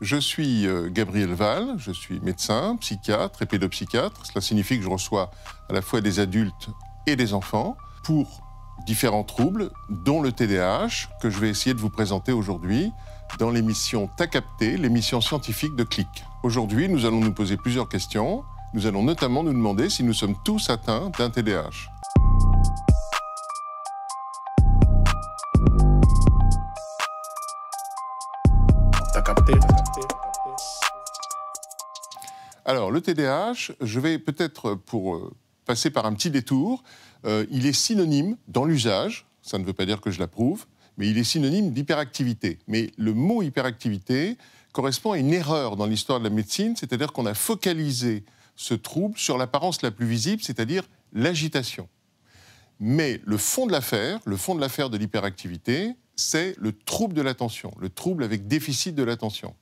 Je suis euh, Gabriel Val, je suis médecin, psychiatre et pédopsychiatre. Cela signifie que je reçois à la fois des adultes et des enfants pour différents troubles, dont le TDAH, que je vais essayer de vous présenter aujourd'hui dans l'émission T'as l'émission scientifique de CLIC. Aujourd'hui, nous allons nous poser plusieurs questions. Nous allons notamment nous demander si nous sommes tous atteints d'un TDAH. Alors, le TDAH, je vais peut-être, euh, pour euh, passer par un petit détour, euh, il est synonyme dans l'usage, ça ne veut pas dire que je l'approuve, mais il est synonyme d'hyperactivité. Mais le mot hyperactivité correspond à une erreur dans l'histoire de la médecine, c'est-à-dire qu'on a focalisé ce trouble sur l'apparence la plus visible, c'est-à-dire l'agitation. Mais le fond de l'affaire, le fond de l'affaire de l'hyperactivité, c'est le trouble de l'attention, le trouble avec déficit de l'attention.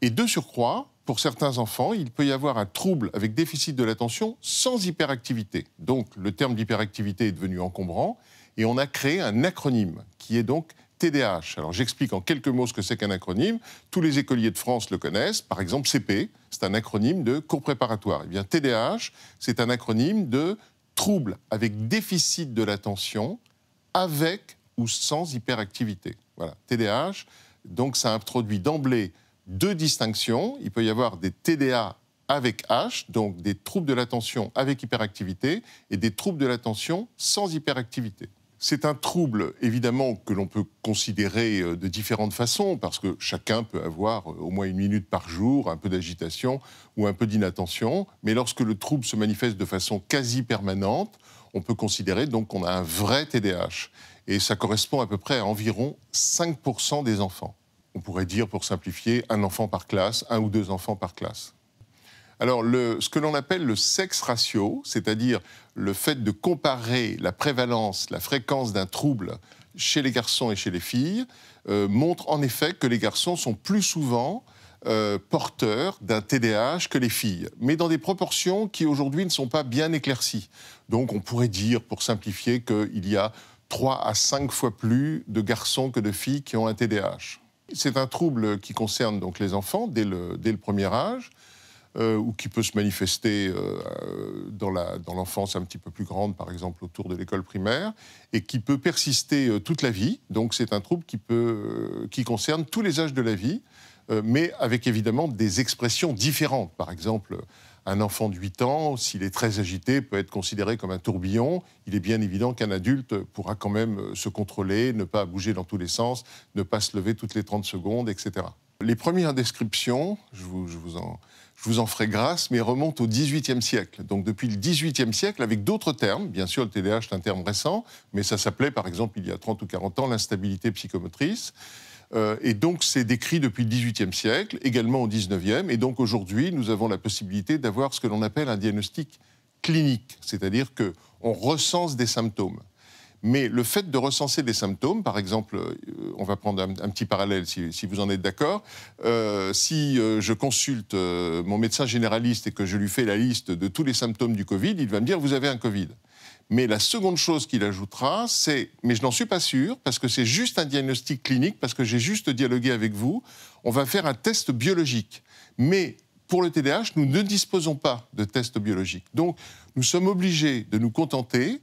Et de surcroît, pour certains enfants, il peut y avoir un trouble avec déficit de l'attention sans hyperactivité. Donc le terme d'hyperactivité est devenu encombrant et on a créé un acronyme qui est donc TDAH. Alors j'explique en quelques mots ce que c'est qu'un acronyme. Tous les écoliers de France le connaissent. Par exemple, CP, c'est un acronyme de cours préparatoire. Eh bien, TDAH, c'est un acronyme de trouble avec déficit de l'attention avec ou sans hyperactivité. Voilà, TDAH. Donc ça introduit d'emblée deux distinctions. Il peut y avoir des TDA avec H, donc des troubles de l'attention avec hyperactivité, et des troubles de l'attention sans hyperactivité. C'est un trouble, évidemment, que l'on peut considérer euh, de différentes façons, parce que chacun peut avoir euh, au moins une minute par jour, un peu d'agitation ou un peu d'inattention. Mais lorsque le trouble se manifeste de façon quasi permanente, on peut considérer donc qu'on a un vrai TDAH. Et ça correspond à peu près à environ 5% des enfants on pourrait dire, pour simplifier, un enfant par classe, un ou deux enfants par classe. Alors, ce que l'on appelle le sexe ratio, c'est-à-dire le fait de comparer la prévalence, la fréquence d'un trouble chez les garçons et chez les filles, euh, montre en effet que les garçons sont plus souvent euh, porteurs d'un TDAH que les filles, mais dans des proportions qui aujourd'hui ne sont pas bien éclaircies. Donc, on pourrait dire, pour simplifier, qu'il y a trois à cinq fois plus de garçons que de filles qui ont un TDAH c'est un trouble qui concerne donc les enfants dès le, premier âge. Euh, ou qui peut se manifester euh, dans l'enfance un petit peu plus grande, par exemple autour de l'école primaire, et qui peut persister euh, toute la vie. Donc c'est un trouble qui, qui concerne tous les âges de la vie, mais avec évidemment des expressions différentes. Par exemple, un enfant de 8 ans, s'il est très agité, peut être considéré comme un tourbillon. Il est bien évident qu'un adulte pourra quand même euh, se contrôler, ne pas bouger dans tous les sens, ne pas se lever toutes les 30 secondes, etc. Les premières descriptions, je vous, en, en, ferai grâce, mais remontent au XVIIIe siècle. Donc depuis le XVIIIe siècle, avec d'autres termes, bien sûr le TDAH est un terme récent, mais ça s'appelait par exemple il y a 30 ou 40 ans l'instabilité psychomotrice. Euh, et donc, c'est décrit depuis le XVIIIe siècle, également au XIXe. Et donc, aujourd'hui, nous avons la possibilité d'avoir ce que l'on appelle un diagnostic clinique, c'est-à-dire qu'on recense des symptômes. Mais le fait de recenser des symptômes, par exemple, euh, on va prendre un, petit parallèle si, vous en êtes d'accord, euh, si je consulte mon médecin généraliste et que je lui fais la liste de tous les symptômes du Covid, il va me dire vous avez un Covid. Mais la seconde chose qu'il ajoutera, c'est, mais je n'en suis pas sûr, parce que c'est juste un diagnostic clinique, parce que j'ai juste dialogué avec vous, on va faire un test biologique. Mais pour le TDAH, nous ne disposons pas de tests biologiques. Donc, nous sommes obligés de nous contenter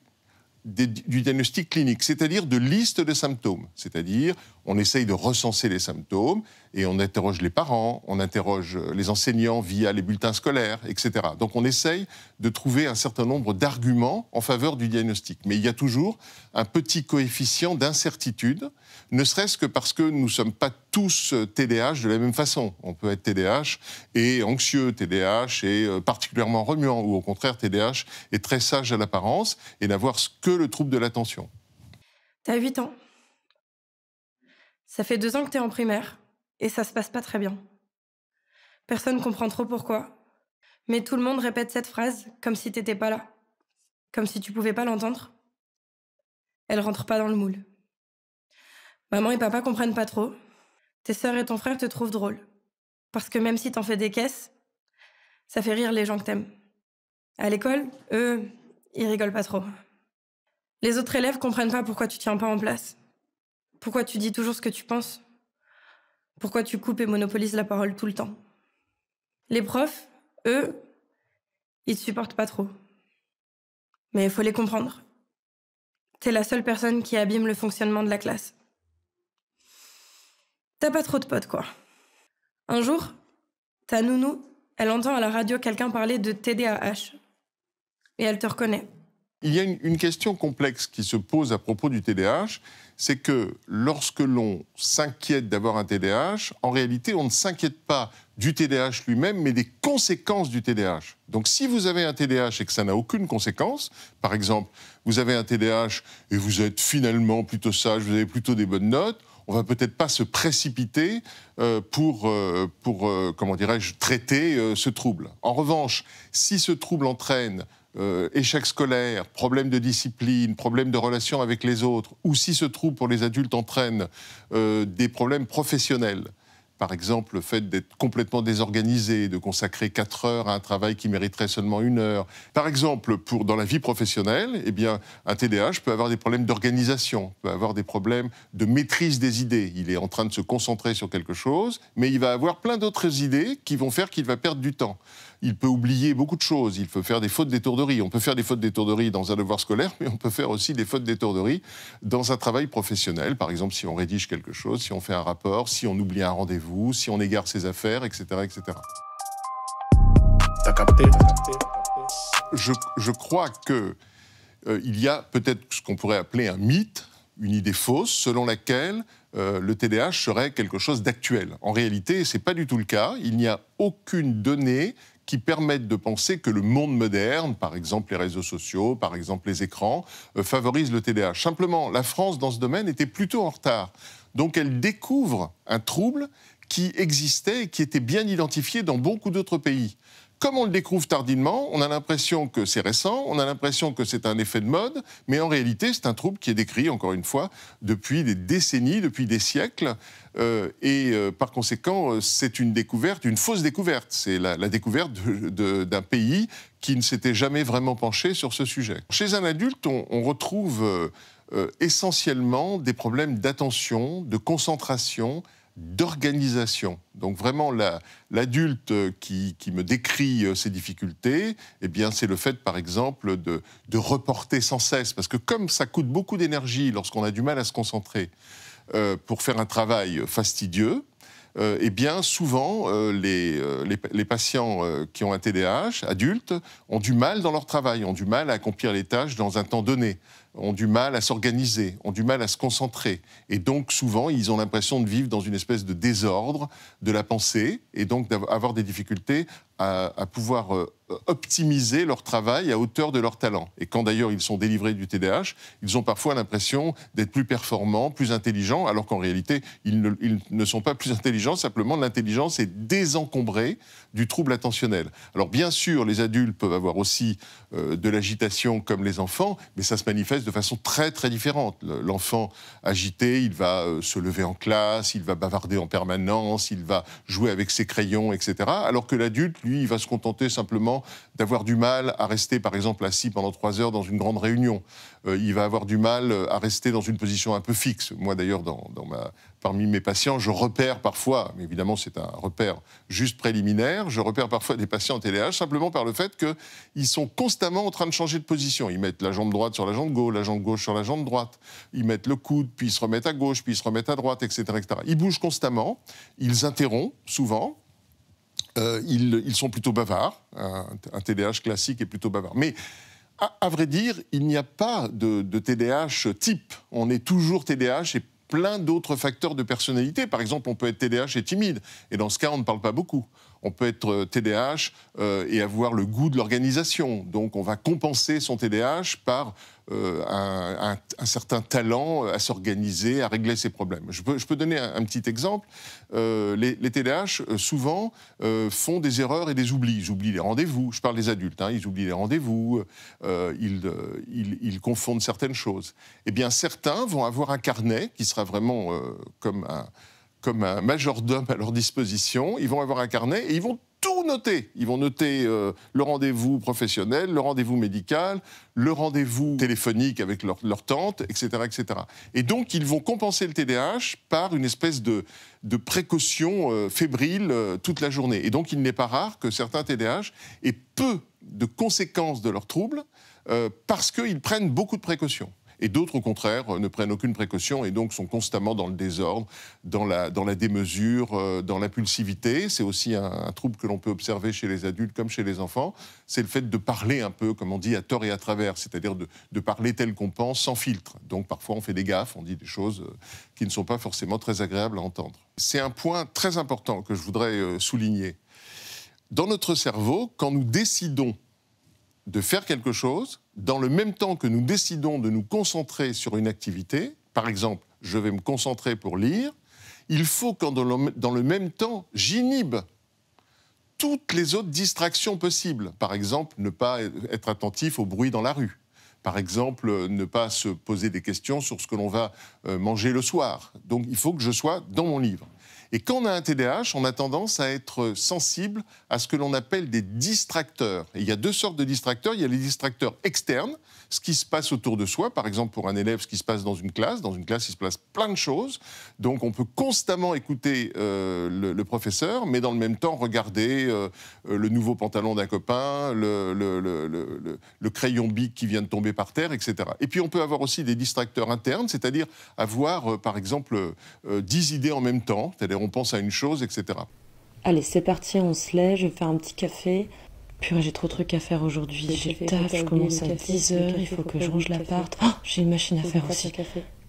du diagnostic clinique, c'est-à-dire de liste de symptômes, c'est-à-dire on essaye de recenser les symptômes et on interroge les parents, on interroge les enseignants via les bulletins scolaires, etc. Donc on essaye de trouver un certain nombre d'arguments en faveur du diagnostic. Mais il y a toujours un petit coefficient d'incertitude, ne serait-ce que parce que nous ne sommes pas tous TDAH de la même façon. On peut être TDAH et anxieux, TDAH et euh, particulièrement remuant, ou au contraire TDAH est très sage à l'apparence et n'avoir que le trouble de l'attention. T'as 8 ans ça fait deux ans que t'es en primaire et ça se passe pas très bien. Personne comprend trop pourquoi, mais tout le monde répète cette phrase comme si t'étais pas là, comme si tu pouvais pas l'entendre. Elle rentre pas dans le moule. Maman et papa comprennent pas trop. Tes sœurs et ton frère te trouvent drôle. Parce que même si t'en fais des caisses, ça fait rire les gens que t'aimes. À l'école, eux, ils rigolent pas trop. Les autres élèves comprennent pas pourquoi tu tiens pas en place. Pourquoi tu dis toujours ce que tu penses Pourquoi tu coupes et monopolises la parole tout le temps Les profs, eux, ils te supportent pas trop. Mais il faut les comprendre. T'es la seule personne qui abîme le fonctionnement de la classe. T'as pas trop de potes, quoi. Un jour, ta nounou, elle entend à la radio quelqu'un parler de TDAH. Et elle te reconnaît. Il y a une, question complexe qui se pose à propos du TDAH, c'est que lorsque l'on s'inquiète d'avoir un TDAH, en réalité, on ne s'inquiète pas du TDAH lui-même, mais des conséquences du TDAH. Donc si vous avez un TDAH et que ça n'a aucune conséquence, par exemple, vous avez un TDAH et vous êtes finalement plutôt sage, vous avez plutôt des bonnes notes, on va peut-être pas se précipiter euh, pour, euh, pour euh, comment dirais-je, traiter ce trouble. En revanche, si ce trouble entraîne euh, Échecs scolaires, scolaire, problème de discipline, problème de relation avec les autres, ou si ce trou pour les adultes entraîne euh, des problèmes professionnels, par exemple, le fait d'être complètement désorganisé, de consacrer 4 heures à un travail qui mériterait seulement une heure. Par exemple, pour, dans la vie professionnelle, eh bien, un TDAH peut avoir des problèmes d'organisation, peut avoir des problèmes de maîtrise des idées. Il est en train de se concentrer sur quelque chose, mais il va avoir plein d'autres idées qui vont faire qu'il va perdre du temps il peut oublier beaucoup de choses, il peut faire des fautes d'étourderie. On peut faire des fautes d'étourderie dans un devoir scolaire, mais on peut faire aussi des fautes d'étourderie dans un travail professionnel. Par exemple, si on rédige quelque chose, si on fait un rapport, si on oublie un rendez-vous si on égare ses affaires, etc. etc. capté, je, je, crois que euh, il y a peut-être ce qu'on pourrait appeler un mythe, une idée fausse, selon laquelle euh, le TDAH serait quelque chose d'actuel. En réalité, ce n'est pas du tout le cas. Il n'y a aucune donnée qui permette de penser que le monde moderne, par exemple les réseaux sociaux, par exemple les écrans, euh, favorise le TDAH. Simplement, la France, dans ce domaine, était plutôt en retard. Donc elle découvre un trouble qui existait et qui était bien identifié dans beaucoup d'autres pays. Comme on le découvre tardivement, on a l'impression que c'est récent, on a l'impression que c'est un effet de mode, mais en réalité, c'est un trouble qui est décrit, encore une fois, depuis des décennies, depuis des siècles. Euh, et euh, par conséquent, euh, c'est une découverte, une fausse découverte. C'est la, découverte d'un pays qui ne s'était jamais vraiment penché sur ce sujet. Chez un adulte, on retrouve essentiellement des problèmes d'attention, de concentration, d'organisation. Donc vraiment, l'adulte qui, me décrit euh, ces difficultés, eh bien c'est le fait, par exemple, de, reporter sans cesse, parce que comme ça coûte beaucoup d'énergie lorsqu'on a du mal à se concentrer euh, pour faire un travail fastidieux, euh, eh bien souvent les, les, patients qui ont un TDAH adultes ont du mal dans leur travail, ont du mal à accomplir les tâches dans un temps donné ont du mal à s'organiser, ont du mal à se concentrer. Et donc, souvent, ils ont l'impression de vivre dans une espèce de désordre de la pensée et donc d'avoir des difficultés à, pouvoir euh, optimiser leur travail à hauteur de leur talent. Et quand d'ailleurs ils sont délivrés du TDAH, ils ont parfois l'impression d'être plus performants, plus intelligents, alors qu'en réalité, ils ne, sont pas plus intelligents, simplement l'intelligence est désencombrée du trouble attentionnel. Alors bien sûr, les adultes peuvent avoir aussi euh, de l'agitation comme les enfants, mais ça se manifeste de façon très très différente. L'enfant agité, il va euh, se lever en classe, il va bavarder en permanence, il va jouer avec ses crayons, etc. Alors que l'adulte, lui, il va se contenter simplement d'avoir du mal à rester, par exemple, assis pendant trois heures dans une grande réunion. Euh, il va avoir du mal euh, à rester dans une position un peu fixe. Moi, d'ailleurs, parmi mes patients, je repère parfois, mais évidemment, c'est un repère juste préliminaire, je repère parfois des patients en simplement par le fait qu'ils sont constamment en train de changer de position. Ils mettent la jambe droite sur la jambe gauche, la jambe gauche sur la jambe droite. Ils mettent le coude, puis ils se remettent à gauche, puis ils se remettent à droite, etc. Ils bougent constamment, ils interrompent souvent, euh, ils, sont plutôt bavards. Un, TDAH classique est plutôt bavard. Mais à, vrai dire, il n'y a pas de, de, TDAH type. On est toujours TDAH et plein d'autres facteurs de personnalité. Par exemple, on peut être TDAH et timide. Et dans ce cas, on ne parle pas beaucoup on peut être TDAH euh, et avoir le goût de l'organisation. Donc on va compenser son TDAH par euh, un, certain talent à s'organiser, à régler ses problèmes. Je peux, donner un, petit exemple. Euh, les, TDAH, souvent, font des erreurs et des oublis. Ils oublient les rendez-vous. Je parle des adultes. Hein. ils oublient les rendez-vous. Ils, ils, confondent certaines choses. Eh bien, certains vont avoir un carnet qui sera vraiment comme un comme un majordome à leur disposition. Ils vont avoir un carnet et ils vont tout noter. Ils vont noter euh, le rendez-vous professionnel, le rendez-vous médical, le rendez-vous téléphonique avec leur, tante, etc., etc. Et donc, ils vont compenser le TDAH par une espèce de, précaution euh, fébrile euh, toute la journée. Et donc, il n'est pas rare que certains TDAH aient peu de conséquences de leurs troubles parce qu'ils prennent beaucoup de précautions et d'autres, au contraire, ne prennent aucune précaution et donc sont constamment dans le désordre, dans la, dans la démesure, euh, dans l'impulsivité. C'est aussi un, trouble que l'on peut observer chez les adultes comme chez les enfants. C'est le fait de parler un peu, comme on dit, à tort et à travers, c'est-à-dire de parler tel qu'on pense, sans filtre. Donc parfois on fait des gaffes, on dit des choses euh, qui ne sont pas forcément très agréables à entendre. C'est un point très important que je voudrais euh, souligner. Dans notre cerveau, quand nous décidons de faire quelque chose, dans le même temps que nous décidons de nous concentrer sur une activité, par exemple, je vais me concentrer pour lire, il faut que dans le, même temps, j'inhibe toutes les autres distractions possibles. Par exemple, ne pas être attentif au bruit dans la rue. Par exemple, ne pas se poser des questions sur ce que l'on va euh, manger le soir. Donc il faut que je sois dans mon livre. Et quand on a un TDAH, on a tendance à être sensible à ce que l'on appelle des distracteurs. il y a deux sortes de distracteurs. Il y a les distracteurs externes, ce qui se passe autour de soi, par exemple pour un élève, ce qui se passe dans une classe. Dans une classe, il se passe plein de choses. Donc on peut constamment écouter euh, le, professeur, mais dans le même temps regarder euh, euh, le nouveau pantalon d'un copain, le, crayon bic qui vient de tomber par terre, etc. Et puis on peut avoir aussi des distracteurs internes, c'est-à-dire avoir, par exemple, dix idées en même temps, c'est-à-dire on pense à une chose, etc. Allez, c'est parti, on se lève, je vais faire un petit café, Purée, j'ai trop de trucs à faire aujourd'hui. J'ai le taf, je commence oh, à 10h, euh, il faut que je range l'appart. j'ai une machine à faire aussi.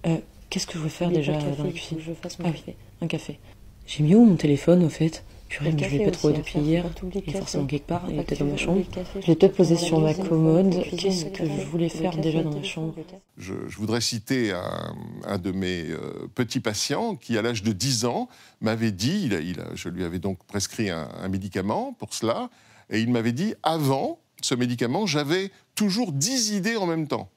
Euh, Qu'est-ce que je veux faire déjà dans la cuisine Ah oui, un café. J'ai mis où mon téléphone au fait Purée, mais je l'ai pas trouvé depuis hein, hier. Il est forcément quelque part, il est peut-être dans ma chambre. Je l'ai peut-être posé sur ma commode. Qu'est-ce que je voulais faire déjà dans ma chambre je, voudrais citer un, de mes euh, petits patients qui, à l'âge de 10 ans, m'avait dit, je lui avais donc prescrit un, médicament pour cela, et il m'avait dit, avant ce médicament, j'avais toujours 10 idées en même temps.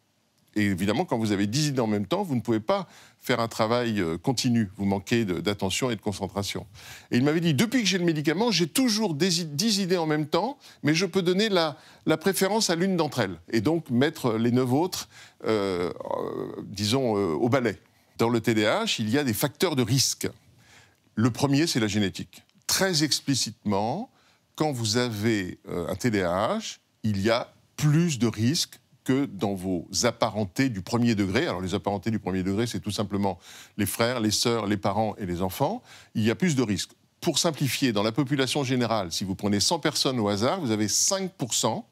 Et évidemment, quand vous avez 10 idées en même temps, vous ne pouvez pas faire un travail euh, continu. Vous manquez d'attention et de concentration. Et il m'avait dit, depuis que j'ai le médicament, j'ai toujours 10 idées en même temps, mais je peux donner la, préférence à l'une d'entre elles. Et donc mettre les neuf autres, euh, euh, disons, au balai. Dans le TDAH, il y a des facteurs de risque. Le premier, c'est la génétique. Très explicitement, quand vous avez euh, un TDAH, il y a plus de risques que dans vos apparentés du premier degré. Alors les apparentés du premier degré, c'est tout simplement les frères, les sœurs, les parents et les enfants. Il y a plus de risques. Pour simplifier, dans la population générale, si vous prenez 100 personnes au hasard, vous avez 5%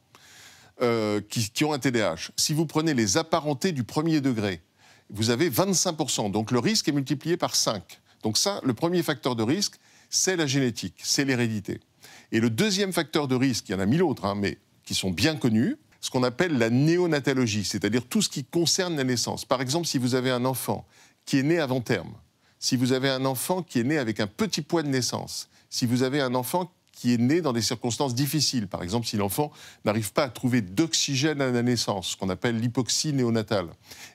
euh, qui, qui ont un TDAH. Si vous prenez les apparentés du premier degré, vous avez 25%. Donc le risque est multiplié par 5. Donc ça, le premier facteur de risque, c'est la génétique, c'est l'hérédité. Et le deuxième facteur de risque, il y en a mille autres, hein, mais qui sont bien connus, ce qu'on appelle la néonatalogie, c'est-à-dire tout ce qui concerne la naissance. Par exemple, si vous avez un enfant qui est né avant terme, si vous avez un enfant qui est né avec un petit poids de naissance, si vous avez un enfant qui est né dans des circonstances difficiles, par exemple si l'enfant n'arrive pas à trouver d'oxygène à la naissance, ce qu'on appelle l'hypoxie néonatale,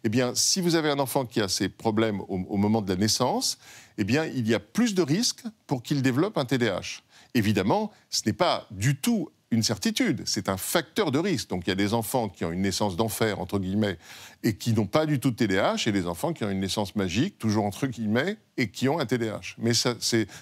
eh bien, si vous avez un enfant qui a ces problèmes au, moment de la naissance, eh bien, il y a plus de risques pour qu'il développe un TDAH. Évidemment, ce n'est pas du tout une certitude, c'est un facteur de risque. Donc il y a des enfants qui ont une naissance d'enfer, entre guillemets, et qui n'ont pas du tout de TDAH, et des enfants qui ont une naissance magique, toujours entre guillemets, et qui ont un TDAH. Mais ce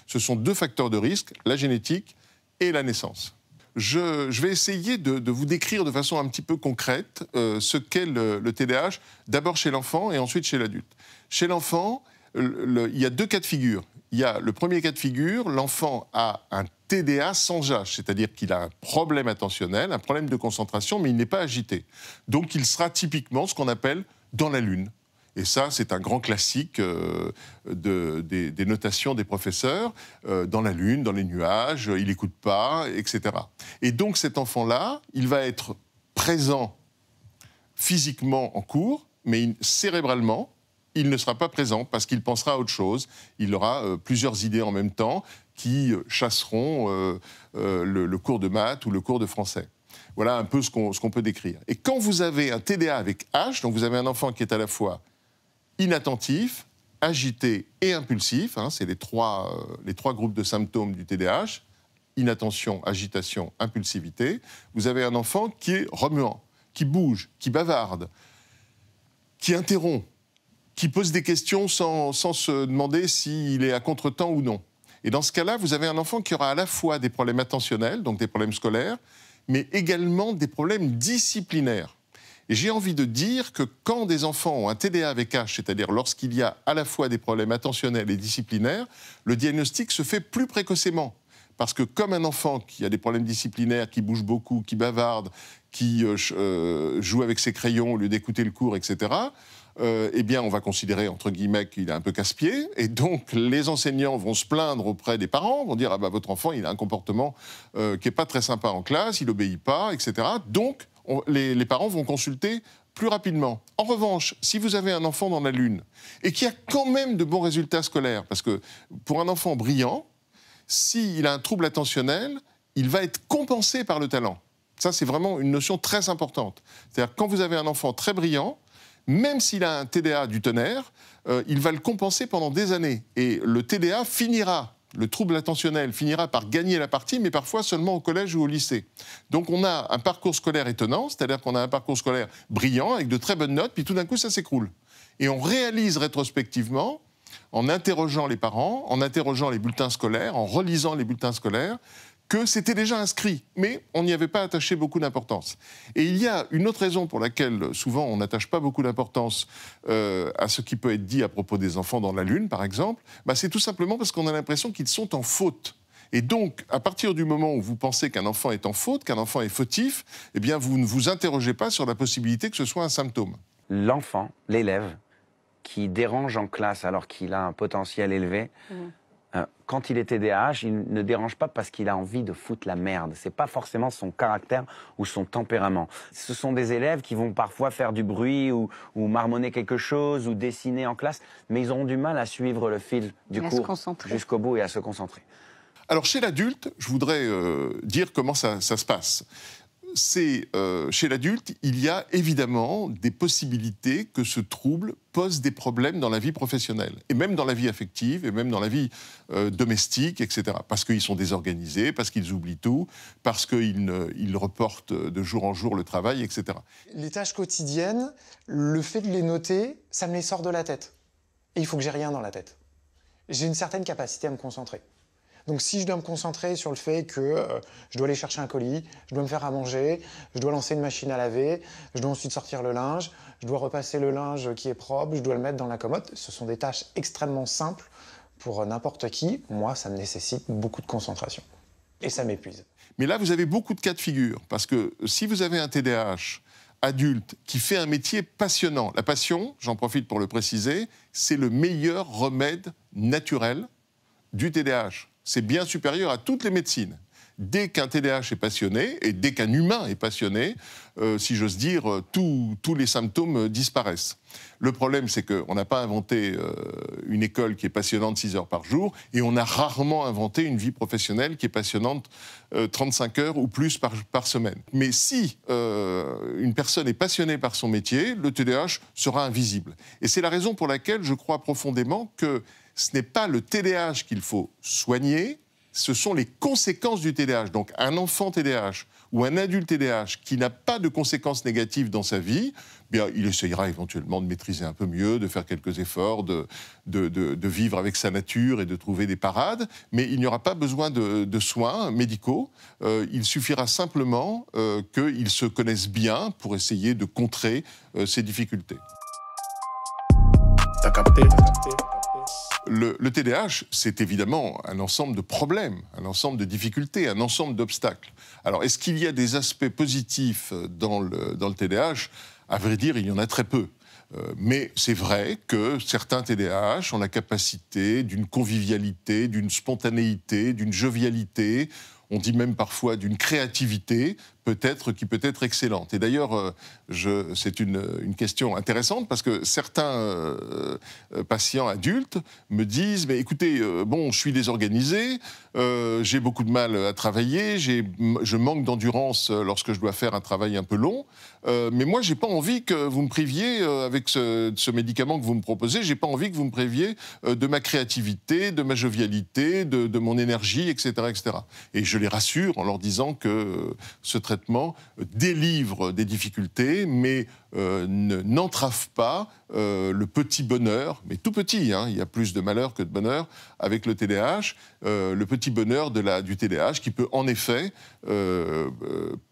sont deux facteurs de risque, la génétique et la naissance. Je, vais essayer de, vous décrire de façon un petit peu concrète euh, ce qu'est le, TDAH, d'abord chez l'enfant et ensuite chez l'adulte. Chez l'enfant, il y a deux cas de figure il y a le premier cas de figure, l'enfant a un TDA sans âge, c'est-à-dire qu'il a un problème attentionnel, un problème de concentration, mais il n'est pas agité. Donc il sera typiquement ce qu'on appelle dans la lune. Et ça, c'est un grand classique euh, des, notations des professeurs, euh, dans la lune, dans les nuages, il n'écoute pas, etc. Et donc cet enfant-là, il va être présent physiquement en cours, mais cérébralement, il ne sera pas présent parce qu'il pensera à autre chose. Il aura euh, plusieurs idées en même temps qui euh, chasseront euh, le, cours de maths ou le cours de français. Voilà un peu ce qu'on peut décrire. Et quand vous avez un TDA avec H, donc vous avez un enfant qui est à la fois inattentif, agité et impulsif, hein, c'est les, trois, les trois groupes de symptômes du TDAH, inattention, agitation, impulsivité, vous avez un enfant qui est remuant, qui bouge, qui bavarde, qui interrompt, qui pose des questions sans, sans se demander s'il est à contretemps ou non. Et dans ce cas-là, vous avez un enfant qui aura à la fois des problèmes attentionnels, donc des problèmes scolaires, mais également des problèmes disciplinaires. Et j'ai envie de dire que quand des enfants ont un TDA avec H, c'est-à-dire lorsqu'il y a à la fois des problèmes attentionnels et disciplinaires, le diagnostic se fait plus précocement. Parce que comme un enfant qui a des problèmes disciplinaires, qui bouge beaucoup, qui bavarde, qui euh, euh, joue avec ses crayons au lieu d'écouter le cours, etc., euh, eh bien, on va considérer, entre guillemets, qu'il est un peu casse-pied. Et donc, les enseignants vont se plaindre auprès des parents, vont dire, ah bah, votre enfant, il a un comportement euh, qui n'est pas très sympa en classe, il obéit pas, etc. Donc, les, les parents vont consulter plus rapidement. En revanche, si vous avez un enfant dans la Lune et qui a quand même de bons résultats scolaires, parce que pour un enfant brillant, s'il a un trouble attentionnel, il va être compensé par le talent. Ça, c'est vraiment une notion très importante. C'est-à-dire, quand vous avez un enfant très brillant, même s'il a un TDA du tonnerre, euh, il va le compenser pendant des années. Et le TDA finira, le trouble attentionnel finira par gagner la partie, mais parfois seulement au collège ou au lycée. Donc on a un parcours scolaire étonnant, c'est-à-dire qu'on a un parcours scolaire brillant, avec de très bonnes notes, puis tout d'un coup ça s'écroule. Et on réalise rétrospectivement, en interrogeant les parents, en interrogeant les bulletins scolaires, en relisant les bulletins scolaires, que c'était déjà inscrit, mais on n'y avait pas attaché beaucoup d'importance. Et il y a une autre raison pour laquelle souvent on n'attache pas beaucoup d'importance euh, à ce qui peut être dit à propos des enfants dans la Lune, par exemple, bah c'est tout simplement parce qu'on a l'impression qu'ils sont en faute. Et donc, à partir du moment où vous pensez qu'un enfant est en faute, qu'un enfant est fautif, eh bien, vous ne vous interrogez pas sur la possibilité que ce soit un symptôme. L'enfant, l'élève, qui dérange en classe alors qu'il a un potentiel élevé, mmh. Euh, quand il est TDAH, il ne dérange pas parce qu'il a envie de foutre la merde. n'est pas forcément son caractère ou son tempérament. Ce sont des élèves qui vont parfois faire du bruit ou, marmonner quelque chose ou dessiner en classe, mais ils ont du mal à suivre le fil du cours jusqu'au bout et à se concentrer. Alors chez l'adulte, je voudrais euh, dire comment ça se passe. Euh, chez l'adulte, il y a évidemment des possibilités que ce trouble pose des problèmes dans la vie professionnelle, et même dans la vie affective, et même dans la vie euh, domestique, etc. Parce qu'ils sont désorganisés, parce qu'ils oublient tout, parce qu'ils reportent de jour en jour le travail, etc. Les tâches quotidiennes, le fait de les noter, ça me les sort de la tête. Et il faut que j'ai rien dans la tête. J'ai une certaine capacité à me concentrer. Donc si je dois me concentrer sur le fait que euh, je dois aller chercher un colis, je dois me faire à manger, je dois lancer une machine à laver, je dois ensuite sortir le linge, je dois repasser le linge qui est propre, je dois le mettre dans la commode, ce sont des tâches extrêmement simples pour euh, n'importe qui. Moi, ça me nécessite beaucoup de concentration. Et ça m'épuise. Mais là, vous avez beaucoup de cas de figure, parce que si vous avez un TDAH adulte qui fait un métier passionnant, la passion, j'en profite pour le préciser, c'est le meilleur remède naturel du TDAH c'est bien supérieur à toutes les médecines. Dès qu'un TDAH est passionné et dès qu'un humain est passionné, euh, si j'ose dire, euh, tous les symptômes disparaissent. Le problème, c'est qu'on n'a pas inventé euh, une école qui est passionnante 6 heures par jour et on a rarement inventé une vie professionnelle qui est passionnante 35 heures ou plus par, par semaine. Mais si une personne est passionnée par son métier, le TDAH sera invisible. Et c'est la raison pour laquelle je crois profondément que ce n'est pas le TDAH qu'il faut soigner, ce sont les conséquences du TDAH. Donc un enfant TDAH ou un adulte TDAH qui n'a pas de conséquences négatives dans sa vie, eh bien, il essayera éventuellement de maîtriser un peu mieux, de faire quelques efforts, de, vivre avec sa nature et de trouver des parades, mais il n'y aura pas besoin de, soins médicaux. Euh, il suffira simplement euh, qu'il se connaisse bien pour essayer de contrer euh, ces ses difficultés le, TDH TDAH, c'est évidemment un ensemble de problèmes, un ensemble de difficultés, un ensemble d'obstacles. Alors, est-ce qu'il y a des aspects positifs dans le, dans le TDAH À vrai dire, il y en a très peu euh, mais c'est vrai que certains TDAH ont la capacité d'une convivialité, d'une spontanéité, d'une jovialité, on dit même parfois d'une créativité peut-être qui peut être excellente. Et d'ailleurs, euh, c'est une, question intéressante parce que certains euh, patients adultes me disent, mais écoutez, euh, bon, je suis désorganisé, j'ai beaucoup de mal à travailler, je manque d'endurance lorsque je dois faire un travail un peu long, mais moi, j'ai pas envie que vous me priviez avec ce, médicament que vous me proposez, j'ai pas envie que vous me priviez de ma créativité, de ma jovialité, de, de mon énergie, etc., etc. Et je les rassure en leur disant que ce traitement euh, délivre des difficultés, mais euh, n'entrave pas euh, le petit bonheur, mais tout petit, hein, il y a plus de malheur que de bonheur avec le TDAH, le petit bonheur de la, du TDAH qui peut en effet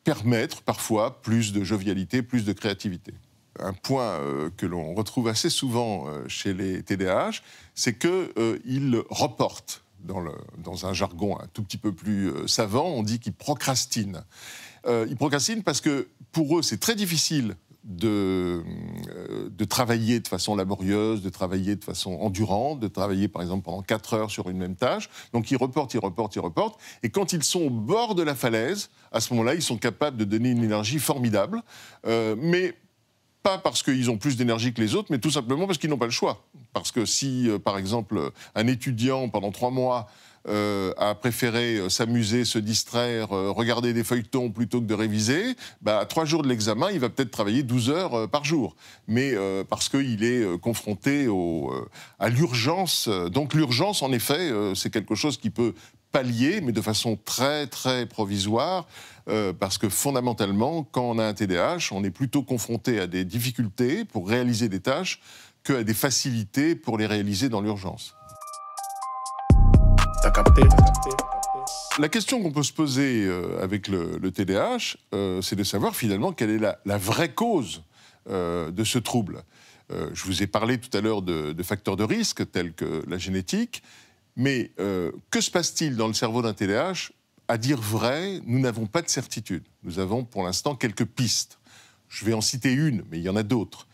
permettre parfois plus de jovialité, plus de créativité. Un point que l'on retrouve assez souvent chez les TDAH, c'est qu'ils reportent. Dans, le, dans, un jargon un tout petit peu plus savant, on dit qu'ils procrastinent. Euh, ils procrastinent parce que pour eux, c'est très difficile de, euh, de travailler de façon laborieuse, de travailler de façon endurante, de travailler par exemple pendant 4 heures sur une même tâche. Donc ils reportent, ils reportent, ils reportent. Et quand ils sont au bord de la falaise, à ce moment-là, ils sont capables de donner une énergie formidable. Euh, mais pas parce qu'ils ont plus d'énergie que les autres, mais tout simplement parce qu'ils n'ont pas le choix. Parce que si, par exemple, un étudiant pendant 3 mois euh, a préféré euh, s'amuser, se distraire, euh, regarder des feuilletons plutôt que de réviser, bah, à trois jours de l'examen, il va peut-être travailler 12 heures par jour. Mais parce qu'il est confronté à l'urgence. Donc l'urgence, en effet, c'est quelque chose qui peut pallier, mais de façon très très provisoire, parce que fondamentalement, quand on a un TDAH, on est plutôt confronté à des difficultés pour réaliser des tâches que à des facilités pour les réaliser dans l'urgence. La question qu'on peut se poser euh, avec le, TDAH, euh, c'est de savoir finalement quelle est la, vraie cause euh, de ce trouble. je vous ai parlé tout à l'heure de, de, facteurs de risque tels que la génétique, mais que se passe-t-il dans le cerveau d'un TDAH À dire vrai, nous n'avons pas de certitude. Nous avons pour l'instant quelques pistes. Je vais en citer une, mais il y en a d'autres.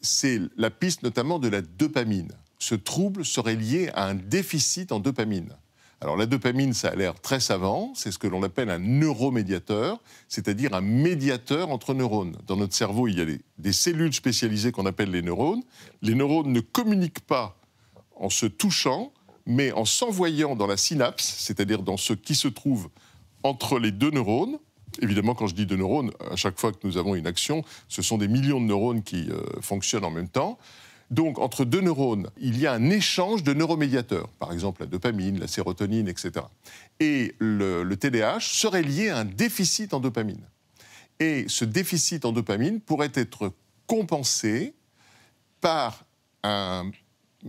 C'est la piste notamment de la dopamine. Ce trouble serait lié à un déficit en dopamine. Alors la dopamine, ça a l'air très savant, c'est ce que l'on appelle un neuromédiateur, c'est-à-dire un médiateur entre neurones. Dans notre cerveau, il y a des, cellules spécialisées qu'on appelle les neurones. Les neurones ne communiquent pas en se touchant, mais en s'envoyant dans la synapse, c'est-à-dire dans ce qui se trouve entre les deux neurones. Évidemment, quand je dis deux neurones, à chaque fois que nous avons une action, ce sont des millions de neurones qui euh, fonctionnent en même temps. Donc, entre deux neurones, il y a un échange de neuromédiateurs, par exemple la dopamine, la sérotonine, etc. Et le, le TDAH serait lié à un déficit en dopamine. Et ce déficit en dopamine pourrait être compensé par un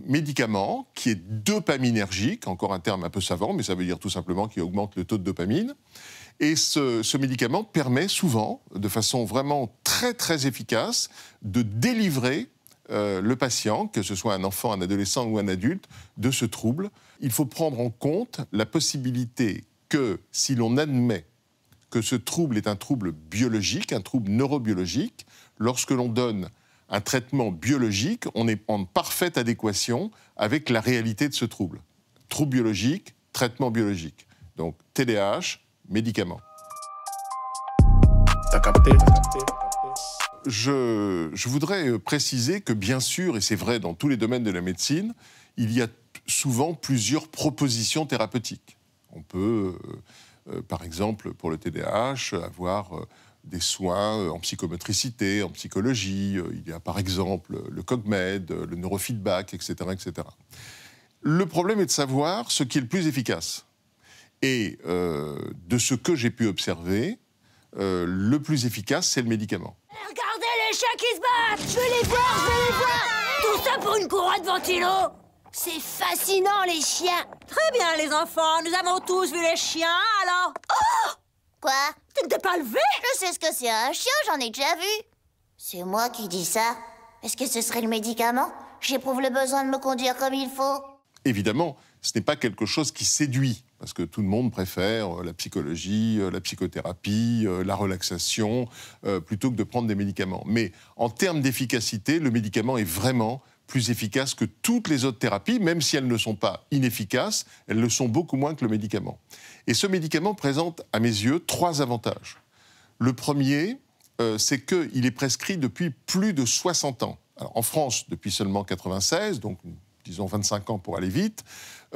médicament qui est dopaminergique, encore un terme un peu savant, mais ça veut dire tout simplement qu'il augmente le taux de dopamine. Et ce, médicament permet souvent, de façon vraiment très très efficace, de délivrer euh, le patient, que ce soit un enfant, un adolescent ou un adulte, de ce trouble. Il faut prendre en compte la possibilité que si l'on admet que ce trouble est un trouble biologique, un trouble neurobiologique, lorsque l'on donne un traitement biologique, on est en parfaite adéquation avec la réalité de ce trouble. Trouble biologique, traitement biologique. Donc TDAH, médicament je, voudrais euh, préciser que bien sûr, et c'est vrai dans tous les domaines de la médecine, il y a souvent plusieurs propositions thérapeutiques. On peut, euh, euh, par exemple, pour le TDAH, avoir des soins en psychomotricité, en psychologie. Il y a, par exemple, le COGMED, le neurofeedback, etc., etc. Le problème est de savoir ce qui est le plus efficace. Et de ce que j'ai pu observer, euh, le plus efficace, c'est le médicament. Regardez les chiens qui se battent Je les voir, je les voir Tout ça pour une couronne ventilo C'est fascinant, les chiens Très bien, les enfants, nous avons tous vu les chiens, alors... Oh Quoi Tu ne t'es pas levé Je sais ce que c'est un chien, j'en ai déjà vu C'est moi qui dis ça Est-ce que ce serait le médicament J'éprouve le besoin de me conduire comme il faut évidemment, ce n'est pas quelque chose qui séduit, parce que tout le monde préfère euh, la psychologie, euh, la psychothérapie, euh, la relaxation, plutôt que de prendre des médicaments. Mais en termes d'efficacité, le médicament est vraiment plus efficace que toutes les autres thérapies, même si elles ne sont pas inefficaces, elles le sont beaucoup moins que le médicament. Et ce médicament présente, à mes yeux, trois avantages. Le premier, c'est qu'il est prescrit depuis plus de 60 ans. en France, depuis seulement 96, donc ils ont 25 ans pour aller vite.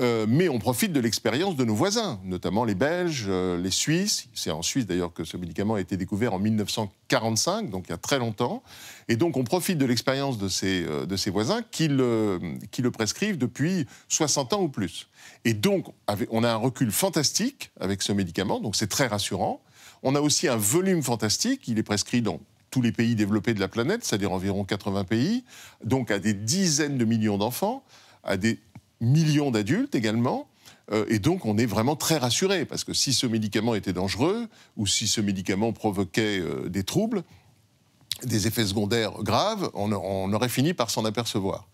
Euh, mais on profite de l'expérience de nos voisins, notamment les Belges, euh, les Suisses. C'est en Suisse d'ailleurs que ce médicament a été découvert en 1945, donc il y a très longtemps. Et donc on profite de l'expérience de ces, euh, de ces voisins qui le, qui le prescrivent depuis 60 ans ou plus. Et donc on a un recul fantastique avec ce médicament, donc c'est très rassurant. On a aussi un volume fantastique, il est prescrit dans tous les pays développés de la planète, c'est-à-dire environ 80 pays, donc à des dizaines de millions d'enfants à des millions d'adultes également. Euh, et donc, on est vraiment très rassuré, parce que si ce médicament était dangereux, ou si ce médicament provoquait euh, des troubles, des effets secondaires graves, on, aurait fini par s'en apercevoir.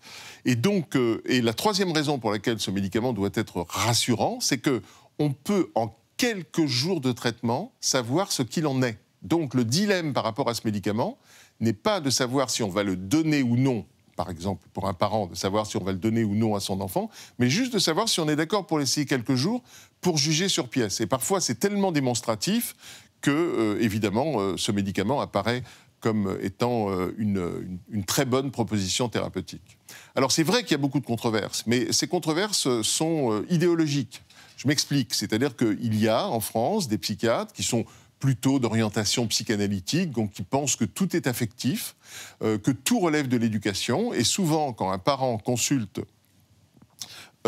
Et donc, euh, et la troisième raison pour laquelle ce médicament doit être rassurant, c'est qu'on peut en quelques jours de traitement savoir ce qu'il en est. Donc, le dilemme par rapport à ce médicament n'est pas de savoir si on va le donner ou non par exemple, pour un parent, de savoir si on va le donner ou non à son enfant, mais juste de savoir si on est d'accord pour l'essayer quelques jours pour juger sur pièce. Et parfois, c'est tellement démonstratif que, euh, évidemment, euh, ce médicament apparaît comme euh, étant une, une très bonne proposition thérapeutique. Alors c'est vrai qu'il y a beaucoup de controverses, mais ces controverses sont idéologiques. Je m'explique, c'est-à-dire qu'il y a en France des psychiatres qui sont plutôt d'orientation psychanalytique, donc qui pense que tout est affectif, euh, que tout relève de l'éducation. Et souvent, quand un parent consulte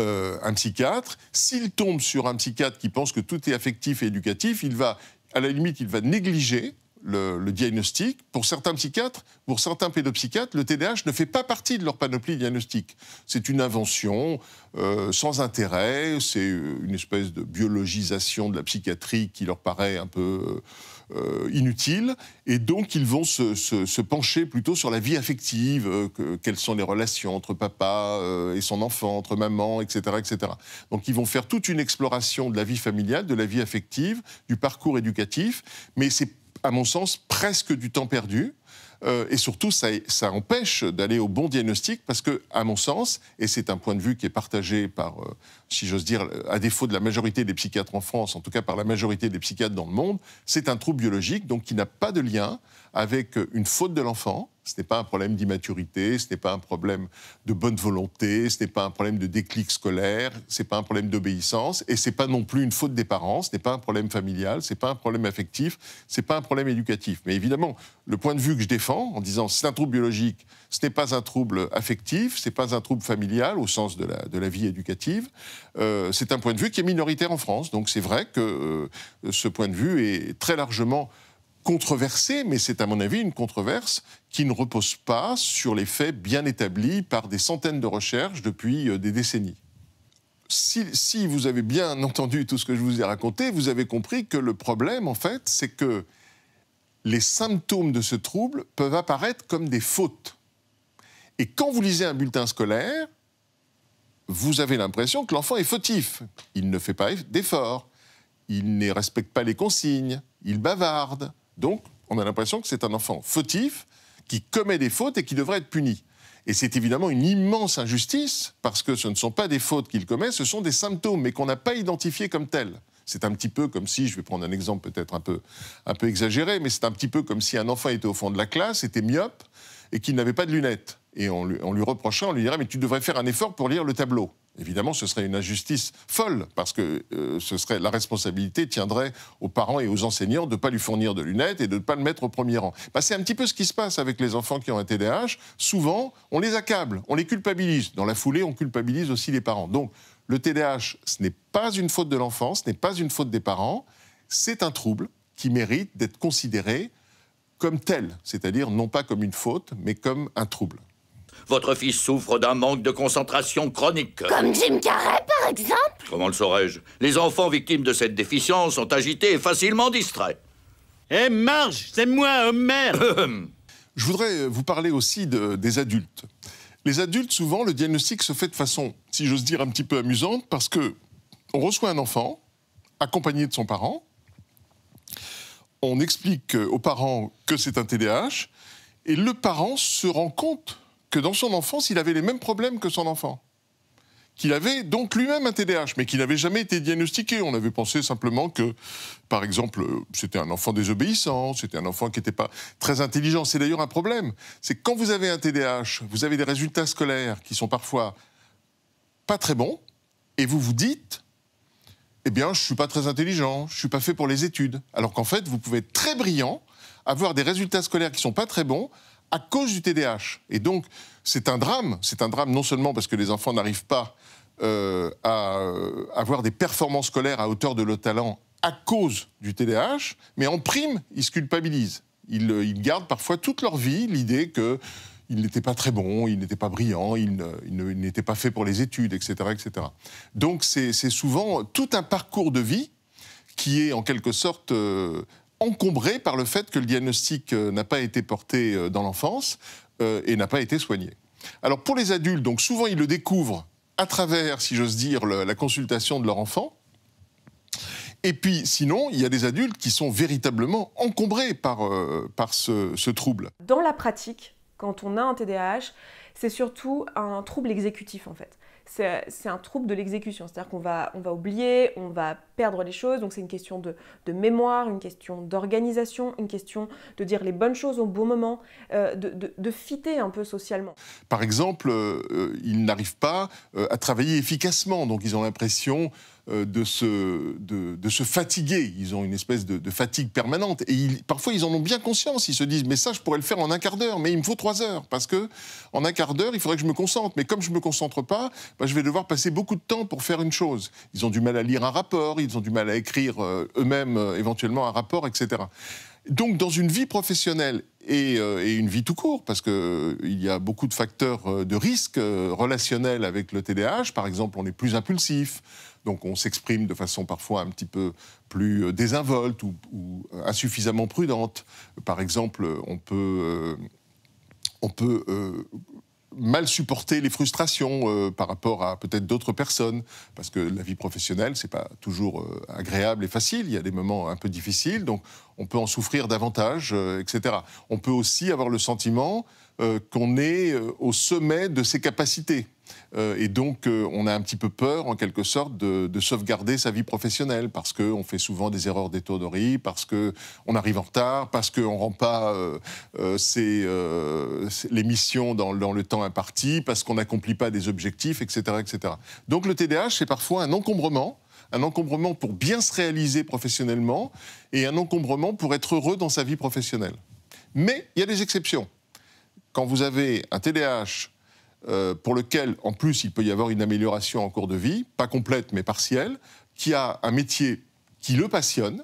euh, un psychiatre, s'il tombe sur un psychiatre qui pense que tout est affectif et éducatif, il va, à la limite, il va négliger le, diagnostic. Pour certains psychiatres, pour certains pédopsychiatres, le TDAH ne fait pas partie de leur panoplie diagnostique. C'est une invention euh, sans intérêt, c'est euh, une espèce de biologisation de la psychiatrie qui leur paraît un peu euh, inutile, et donc ils vont se, pencher plutôt sur la vie affective, quelles sont les relations entre papa et son enfant, entre maman, etc., etc. Donc ils vont faire toute une exploration de la vie familiale, de la vie affective, du parcours éducatif, mais c'est à mon sens, presque du temps perdu. Euh, et surtout, ça, empêche d'aller au bon diagnostic parce que, à mon sens, et c'est un point de vue qui est partagé par, euh, si j'ose dire, à défaut de la majorité des psychiatres en France, en tout cas par la majorité des psychiatres dans le monde, c'est un trouble biologique, donc qui n'a pas de lien avec une faute de l'enfant. Ce n'est pas un problème d'immaturité, ce n'est pas un problème de bonne volonté, ce n'est pas un problème de déclic scolaire, ce n'est pas un problème d'obéissance, et ce n'est pas non plus une faute des parents, ce n'est pas un problème familial, ce n'est pas un problème affectif, ce n'est pas un problème éducatif. Mais évidemment, le point de vue que je défends en disant c'est un trouble biologique, ce n'est pas un trouble affectif, ce n'est pas un trouble familial au sens de la, vie éducative, c'est un point de vue qui est minoritaire en France. Donc c'est vrai que ce point de vue est très largement controversée, mais c'est à mon avis une controverse qui ne repose pas sur les faits bien établis par des centaines de recherches depuis euh, des décennies. Si, si, vous avez bien entendu tout ce que je vous ai raconté, vous avez compris que le problème, en fait, c'est que les symptômes de ce trouble peuvent apparaître comme des fautes. Et quand vous lisez un bulletin scolaire, vous avez l'impression que l'enfant est fautif. Il ne fait pas d'efforts, il ne respecte pas les consignes, il bavarde, donc, on a l'impression que c'est un enfant fautif qui commet des fautes et qui devrait être puni. Et c'est évidemment une immense injustice, parce que ce ne sont pas des fautes qu'il commet, ce sont des symptômes, mais qu'on n'a pas identifiés comme tels. C'est un petit peu comme si, je vais prendre un exemple peut-être un peu, un peu exagéré, mais c'est un petit peu comme si un enfant était au fond de la classe, était myope, et qu'il n'avait pas de lunettes. Et on lui, on lui reprochait, on lui dirait, mais tu devrais faire un effort pour lire le tableau. Évidemment, ce serait une injustice folle, parce que euh, la responsabilité tiendrait aux parents et aux enseignants de ne pas lui fournir de lunettes et de ne pas le mettre au premier rang. Bah, c'est un petit peu ce qui se passe avec les enfants qui ont un TDAH. Souvent, on les accable, on les culpabilise. Dans la foulée, on culpabilise aussi les parents. Donc, le TDAH, ce n'est pas une faute de l'enfant, ce n'est pas une faute des parents, c'est un trouble qui mérite d'être considéré comme tel, c'est-à-dire non pas comme une faute, mais comme un trouble. Votre fils souffre d'un manque de concentration chronique. Comme Jim Carrey, par exemple Comment le saurais-je Les enfants victimes de cette déficience sont agités et facilement distraits. Hé, eh, Marge, c'est moi, Homer Je voudrais euh, vous parler aussi des adultes. Les adultes, souvent, le diagnostic se fait de façon, si j'ose dire, un petit peu amusante, parce que on reçoit un enfant, accompagné de son parent, on explique euh, aux parents que c'est un TDAH, et le parent se rend compte que dans son enfance, il avait les mêmes problèmes que son enfant. Qu'il avait donc lui-même un TDAH, mais qu'il n'avait jamais été diagnostiqué. On avait pensé simplement que, par exemple, c'était un enfant désobéissant, c'était un enfant qui n'était pas très intelligent. C'est d'ailleurs un problème. C'est quand vous avez un TDAH, vous avez des résultats scolaires qui sont parfois pas très bons, et vous vous dites, eh bien, je ne suis pas très intelligent, je ne suis pas fait pour les études. Alors qu'en fait, vous pouvez être très brillant, avoir des résultats scolaires qui ne sont pas très bons, à cause du TDAH. Et donc, c'est un drame. C'est un drame non seulement parce que les enfants n'arrivent pas euh, à euh, avoir des performances scolaires à hauteur de leur talent à cause du TDAH, mais en prime, ils se culpabilisent. Euh, ils, gardent parfois toute leur vie l'idée que il n'était pas très bon, il n'était pas brillant, il, n'était pas fait pour les études, etc. etc. Donc c'est souvent tout un parcours de vie qui est en quelque sorte encombrés par le fait que le diagnostic euh, n'a pas été porté euh, dans l'enfance euh, et n'a pas été soigné. Alors pour les adultes, donc souvent ils le découvrent à travers, si j'ose dire, la consultation de leur enfant. Et puis sinon, il y a des adultes qui sont véritablement encombrés par, par ce, ce, trouble. Dans la pratique, quand on a un TDAH, c'est surtout un trouble exécutif en fait c'est un trouble de l'exécution. C'est-à-dire qu'on va, on va oublier, on va perdre les choses. Donc c'est une question de, mémoire, une question d'organisation, une question de dire les bonnes choses au bon moment, euh, de, de, fitter un peu socialement. Par exemple, euh, euh, ils n'arrivent pas à travailler efficacement. Donc ils ont l'impression euh, de se, de, se fatiguer. Ils ont une espèce de, fatigue permanente. Et parfois, ils en ont bien conscience. Ils se disent, mais ça, je pourrais le faire en un quart d'heure, mais il me faut trois heures. Parce que en un quart d'heure, il faudrait que je me concentre. Mais comme je ne me concentre pas, bah, je vais devoir passer beaucoup de temps pour faire une chose. Ils ont du mal à lire un rapport, ils ont du mal à écrire euh, eux-mêmes euh, éventuellement un rapport, etc. Donc, dans une vie professionnelle et, une vie tout court, parce qu'il il y a beaucoup de facteurs de risque relationnels avec le TDAH. Par exemple, on est plus impulsif, donc on s'exprime de façon parfois un petit peu plus euh, désinvolte ou, euh, insuffisamment prudente. Par exemple, on peut, euh, on peut mal supporter les frustrations par rapport à peut-être d'autres personnes, parce que la vie professionnelle, c'est pas toujours agréable et facile, il y a des moments un peu difficiles, donc on peut en souffrir davantage, euh, etc. On peut aussi avoir le sentiment euh, qu'on est euh, au sommet de ses capacités. et donc, on a un petit peu peur, en quelque sorte, de, sauvegarder sa vie professionnelle, parce qu'on fait souvent des erreurs d'étourderie, parce qu'on arrive en retard, parce qu'on ne rend pas les missions dans, le temps imparti, parce qu'on n'accomplit pas des objectifs, etc., etc. Donc, le TDAH, c'est parfois un encombrement un encombrement pour bien se réaliser professionnellement et un encombrement pour être heureux dans sa vie professionnelle. Mais il y a des exceptions. Quand vous avez un TDAH euh, pour lequel, en plus, il peut y avoir une amélioration en cours de vie, pas complète mais partielle, qui a un métier qui le passionne,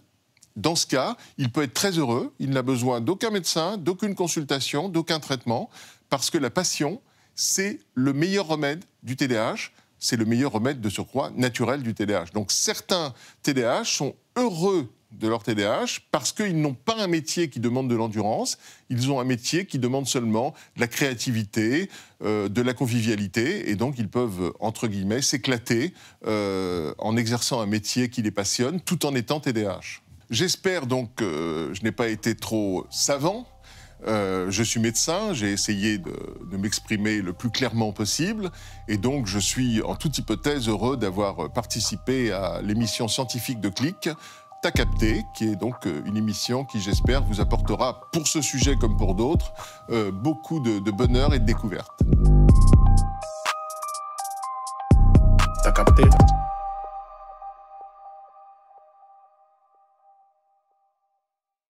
dans ce cas, il peut être très heureux, il n'a besoin d'aucun médecin, d'aucune consultation, d'aucun traitement, parce que la passion, c'est le meilleur remède du TDAH, c'est le meilleur remède de surcroît naturel du TDAH. Donc certains TDAH sont heureux de leur TDAH parce qu'ils n'ont pas un métier qui demande de l'endurance, ils ont un métier qui demande seulement de la créativité, euh, de la convivialité, et donc ils peuvent, entre guillemets, s'éclater euh, en exerçant un métier qui les passionne tout en étant TDAH. J'espère donc que euh, je n'ai pas été trop savant euh, je suis médecin, j'ai essayé de, m'exprimer le plus clairement possible, et donc je suis en toute hypothèse heureux d'avoir participé à l'émission scientifique de Clic. T'as capté, qui est donc euh, une émission qui, j'espère, vous apportera, pour ce sujet comme pour d'autres, euh, beaucoup de, de, bonheur et de découverte. T'as capté